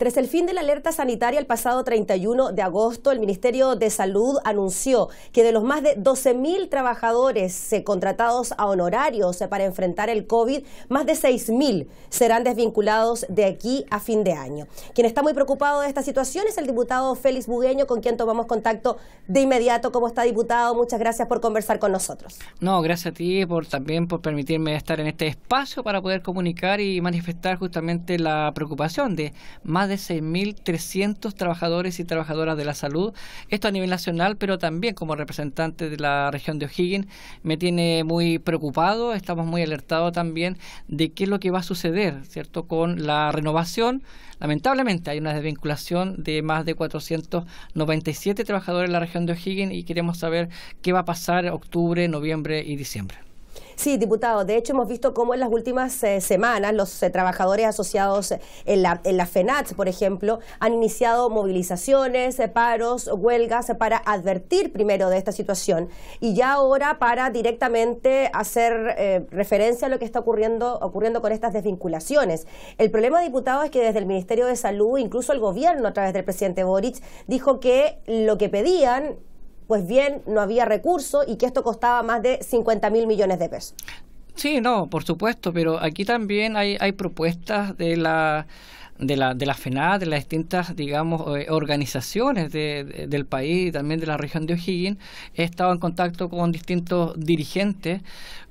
Tras el fin de la alerta sanitaria el pasado 31 de agosto, el Ministerio de Salud anunció que de los más de 12.000 trabajadores eh, contratados a honorarios eh, para enfrentar el COVID, más de 6.000 serán desvinculados de aquí a fin de año. Quien está muy preocupado de esta situación es el diputado Félix Bugueño, con quien tomamos contacto de inmediato. ¿Cómo está, diputado? Muchas gracias por conversar con nosotros. No, gracias a ti por también por permitirme estar en este espacio para poder comunicar y manifestar justamente la preocupación de más de 6.300 trabajadores y trabajadoras de la salud. Esto a nivel nacional, pero también como representante de la región de O'Higgins me tiene muy preocupado. Estamos muy alertados también de qué es lo que va a suceder, ¿cierto? Con la renovación. Lamentablemente hay una desvinculación de más de 497 trabajadores en la región de O'Higgins y queremos saber qué va a pasar octubre, noviembre y diciembre. Sí, diputado. De hecho, hemos visto cómo en las últimas eh, semanas los eh, trabajadores asociados eh, en la, en la FENAT, por ejemplo, han iniciado movilizaciones, paros, huelgas para advertir primero de esta situación y ya ahora para directamente hacer referencia a lo que está ocurriendo, ocurriendo con estas desvinculaciones. El problema, diputado, es que desde el Ministerio de Salud, incluso el gobierno a través del presidente Boric, dijo que lo que pedían pues bien, no había recursos y que esto costaba más de 50 mil millones de pesos. Sí, no, por supuesto, pero aquí también hay, hay propuestas de la de la, de FENAD, de las distintas, digamos, eh, organizaciones del país y también de la región de O'Higgins. He estado en contacto con distintos dirigentes,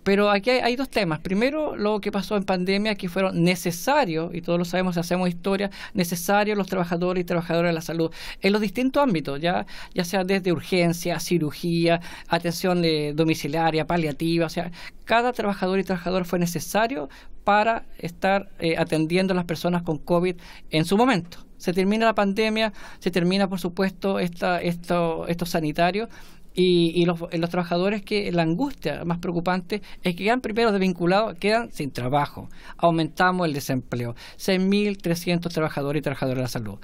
pero aquí hay, dos temas. Primero, lo que pasó en pandemia, que fueron necesarios, y todos lo sabemos si hacemos historia, necesarios los trabajadores y trabajadoras de la salud en los distintos ámbitos, ya, ya sea desde urgencia, cirugía, atención eh, domiciliaria, paliativa, o sea, cada trabajador y trabajadora fue necesario para estar eh, atendiendo a las personas con COVID en su momento. Se termina la pandemia, se termina, por supuesto, esta, esto, esto sanitario y, y los, trabajadores que la angustia más preocupante es que quedan primero desvinculados, quedan sin trabajo. Aumentamos el desempleo. 6.300 trabajadores y trabajadoras de la salud.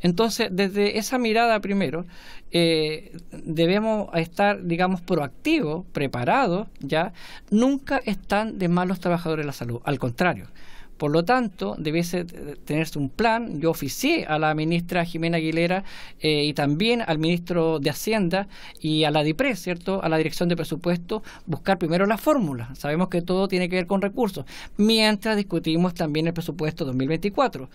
Entonces, desde esa mirada primero, eh, debemos estar, digamos, proactivos, preparados, ya. Nunca están de malos trabajadores de la salud. Al contrario. Por lo tanto, debiese eh, tenerse un plan. Yo oficié a la ministra Jimena Aguilera eh, y también al ministro de Hacienda y a la DIPRES, ¿cierto? A la Dirección de Presupuesto, buscar primero la fórmula. Sabemos que todo tiene que ver con recursos, mientras discutimos también el presupuesto 2024.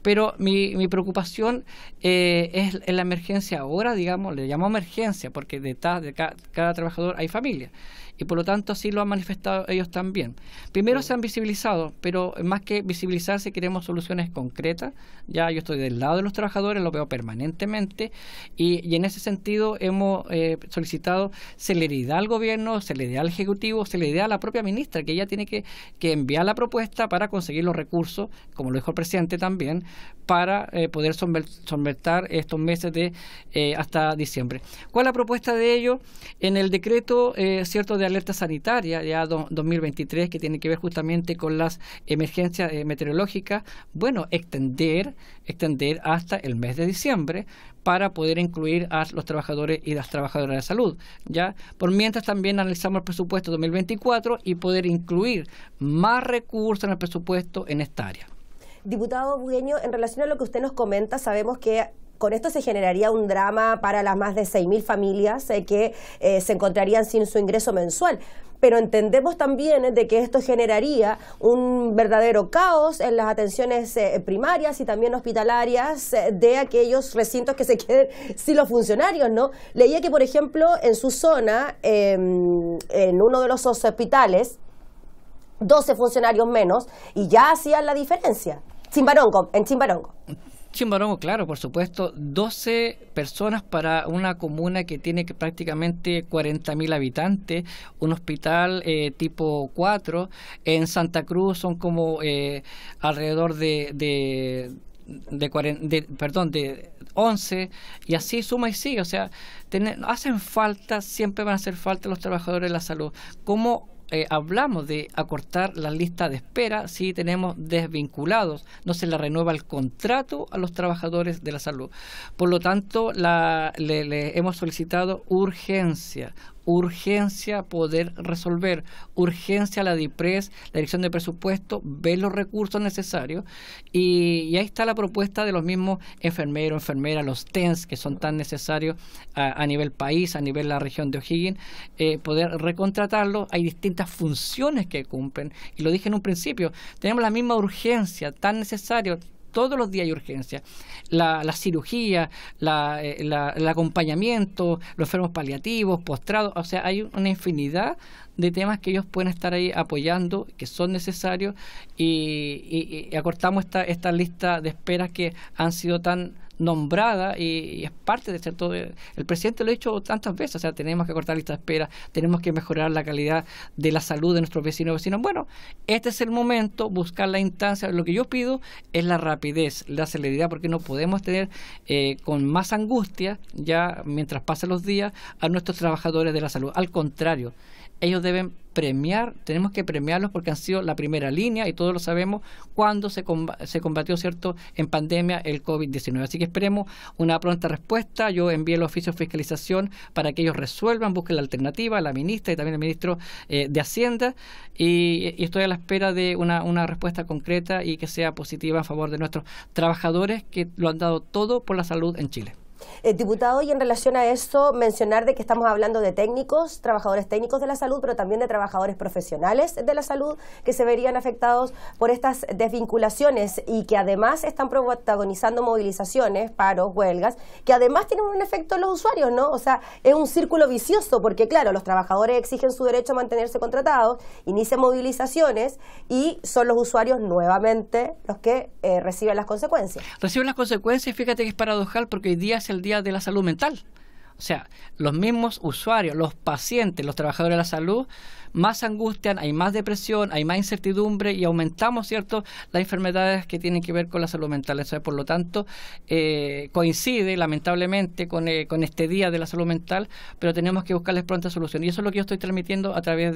Pero mi, preocupación eh, es en la emergencia ahora, digamos, le llamo emergencia, porque detrás de cada trabajador hay familia y por lo tanto así lo han manifestado ellos también. Primero se han visibilizado, pero más que visibilizarse queremos soluciones concretas. Ya yo estoy del lado de los trabajadores, lo veo permanentemente y, en ese sentido hemos eh, solicitado celeridad al gobierno, celeridad al Ejecutivo, celeridad a la propia ministra, que ella tiene que, enviar la propuesta para conseguir los recursos, como lo dijo el presidente también, para eh, poder solventar estos meses de eh, hasta diciembre. ¿Cuál es la propuesta de ellos?... En el decreto, eh, ¿cierto?, de alerta sanitaria ya 2023 que tiene que ver justamente con las emergencias eh, meteorológicas, bueno, extender, extender hasta el mes de diciembre para poder incluir a los trabajadores y las trabajadoras de salud, ¿ya? Por mientras también analizamos el presupuesto 2024 y poder incluir más recursos en el presupuesto en esta área. Diputado Bugueño, en relación a lo que usted nos comenta, sabemos que con esto se generaría un drama para las más de 6.000 familias eh, que eh, se encontrarían sin su ingreso mensual pero entendemos también de que esto generaría un verdadero caos en las atenciones eh, primarias y también hospitalarias de aquellos recintos que se queden sin los funcionarios, ¿no? Leía que, por ejemplo, en su zona, em, en uno de los hospitales, 12 funcionarios menos y ya hacían la diferencia. Chimbarongo, en Chimbarongo. Chimbarongo, claro, por supuesto, 12 personas para una comuna que tiene prácticamente 40.000 habitantes, un hospital eh, tipo 4, en Santa Cruz son como eh, alrededor de, de perdón, de 11 y así suma y sigue. O sea, hacen falta, siempre van a hacer falta los trabajadores de la salud. ¿Cómo eh, hablamos de acortar la lista de espera si tenemos desvinculados, no se le renueva el contrato a los trabajadores de la salud. Por lo tanto, la, le, le hemos solicitado urgencia, urgencia poder resolver, urgencia la DIPRES, la Dirección de Presupuesto, ver los recursos necesarios y, ahí está la propuesta de los mismos enfermeros, enfermeras, los TENS que son tan necesarios a, nivel país, a nivel la región de O'Higgins, eh, poder recontratarlos, hay distintas funciones que cumplen y lo dije en un principio, tenemos la misma urgencia tan necesaria todos los días hay urgencia. La, cirugía, eh, el acompañamiento, los enfermos paliativos, postrados, o sea, hay una infinidad de temas que ellos pueden estar ahí apoyando, que son necesarios, y, acortamos esta, esta lista de esperas que han sido tan nombrada y, es parte de cierto el presidente lo ha dicho tantas veces o sea tenemos que cortar lista de espera tenemos que mejorar la calidad de la salud de nuestros vecinos y vecinos bueno este es el momento buscar la instancia lo que yo pido es la rapidez la celeridad porque no podemos tener eh, con más angustia ya mientras pasan los días a nuestros trabajadores de la salud al contrario ellos deben premiar, tenemos que premiarlos porque han sido la primera línea y todos lo sabemos cuando se, se combatió, ¿cierto?, en pandemia el COVID-19. Así que esperemos una pronta respuesta. Yo envié el oficio de fiscalización para que ellos resuelvan, busquen la alternativa, la ministra y también el ministro eh, de Hacienda. Y, estoy a la espera de una respuesta concreta y que sea positiva a favor de nuestros trabajadores que lo han dado todo por la salud en Chile. Eh, diputado, y en relación a eso, mencionar de que estamos hablando de técnicos, trabajadores técnicos de la salud, pero también de trabajadores profesionales de la salud que se verían afectados por estas desvinculaciones y que además están protagonizando movilizaciones, paros, huelgas, que además tienen un efecto en los usuarios, ¿no? O sea, es un círculo vicioso porque, claro, los trabajadores exigen su derecho a mantenerse contratados, inician movilizaciones y son los usuarios nuevamente los que eh, reciben las consecuencias. Reciben las consecuencias y fíjate que es paradojal porque hoy día se el Día de la Salud Mental. O sea, los mismos usuarios, los pacientes, los trabajadores de la salud, más angustian, hay más depresión, hay más incertidumbre y aumentamos, ¿cierto?, las enfermedades que tienen que ver con la salud mental. por lo tanto, eh, coincide, lamentablemente, con, eh, con, este día de la salud mental, pero tenemos que buscarles pronta solución. Y eso es lo que yo estoy transmitiendo a través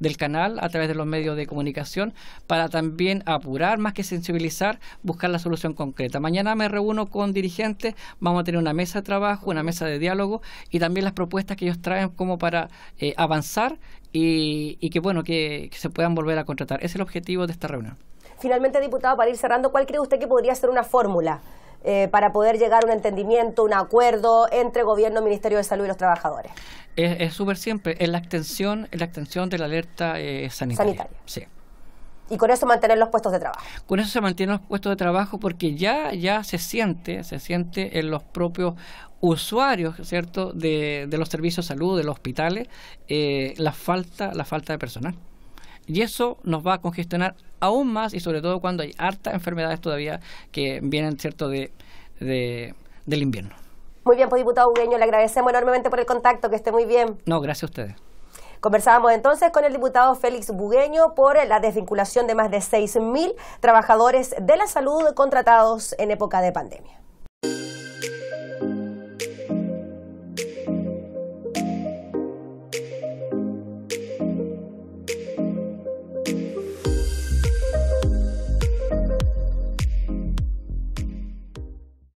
del canal, a través de los medios de comunicación, para también apurar, más que sensibilizar, buscar la solución concreta. Mañana me reúno con dirigentes, vamos a tener una mesa de trabajo, una mesa de diálogo y también las propuestas que ellos traen como para eh, avanzar y, que bueno que, se puedan volver a contratar. Ese es el objetivo de esta reunión. Finalmente, diputado, para ir cerrando, ¿cuál cree usted que podría ser una fórmula eh, para poder llegar a un entendimiento, un acuerdo entre gobierno, Ministerio de Salud y los trabajadores? Es súper simple, es la extensión, la extensión de la alerta eh, sanitaria. sanitaria. Sí y con eso mantener los puestos de trabajo. Con eso se mantienen los puestos de trabajo porque ya, ya se siente, se siente en los propios usuarios, ¿cierto?, de, los servicios de salud, de los hospitales, eh, la falta, la falta de personal. Y eso nos va a congestionar aún más y sobre todo cuando hay hartas enfermedades todavía que vienen, ¿cierto?, del invierno. Muy bien, pues diputado Ugueño, le agradecemos enormemente por el contacto, que esté muy bien. No, gracias a ustedes. Conversábamos entonces con el diputado Félix Bugueño por la desvinculación de más de 6.000 trabajadores de la salud contratados en época de pandemia.